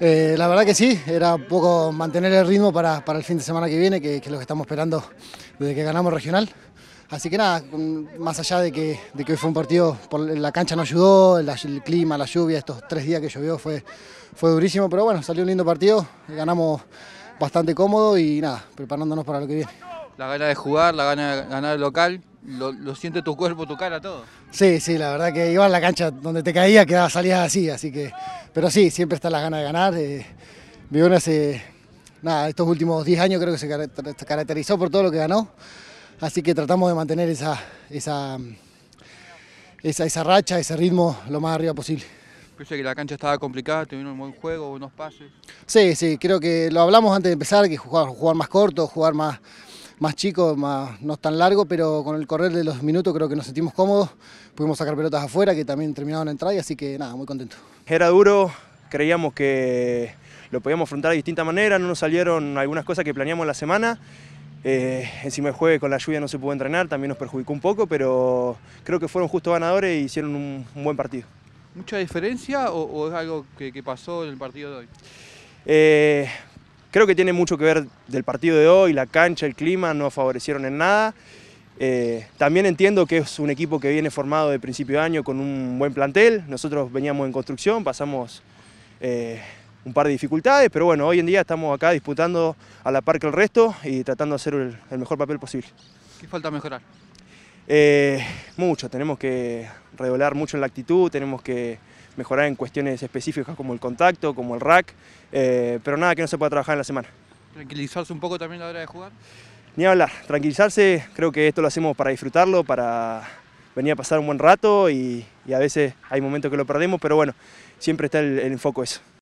Eh, la verdad que sí, era un poco mantener el ritmo para, el fin de semana que viene, que, es lo que estamos esperando desde que ganamos regional. Así que nada, más allá de que, hoy fue un partido, por, la cancha no ayudó, el, clima, la lluvia, estos tres días que llovió fue, fue durísimo, pero bueno, salió un lindo partido, ganamos bastante cómodo y nada, preparándonos para lo que viene. La gana de jugar, la gana de ganar el local, lo, siente tu cuerpo, tu cara, todo. Sí, sí, la verdad que iba en la cancha donde te caía, quedaba, salida así, así que... Pero sí, siempre está la gana de ganar. Eh, hace Nada, estos últimos 10 años creo que se caracterizó por todo lo que ganó, así que tratamos de mantener esa, esa, esa, racha, ese ritmo lo más arriba posible. Pensé que la cancha estaba complicada, tuvieron un buen juego, unos pases. Sí, sí, creo que lo hablamos antes de empezar, que jugar, jugar más corto, jugar más, más chico, más, no tan largo, pero con el correr de los minutos creo que nos sentimos cómodos. Pudimos sacar pelotas afuera que también terminaron entrar y así que nada, muy contento. Era duro, creíamos que lo podíamos afrontar de distinta manera, no nos salieron algunas cosas que planeamos la semana. Eh, encima el jueves con la lluvia no se pudo entrenar, también nos perjudicó un poco, pero creo que fueron justos ganadores e hicieron un, buen partido. ¿Mucha diferencia o, es algo que, pasó en el partido de hoy? Eh, Creo que tiene mucho que ver del partido de hoy, la cancha, el clima, no favorecieron en nada. Eh, también entiendo que es un equipo que viene formado de principio de año con un buen plantel. Nosotros veníamos en construcción, pasamos eh, un par de dificultades, pero bueno, hoy en día estamos acá disputando a la par que el resto y tratando de hacer el, mejor papel posible. ¿Qué falta mejorar? Eh, mucho, tenemos que redoblar mucho en la actitud, tenemos que mejorar en cuestiones específicas como el contacto, como el rack, eh, pero nada que no se pueda trabajar en la semana. ¿Tranquilizarse un poco también a la hora de jugar? Ni hablar, tranquilizarse, creo que esto lo hacemos para disfrutarlo, para venir a pasar un buen rato y, a veces hay momentos que lo perdemos, pero bueno, siempre está el, el enfoque eso.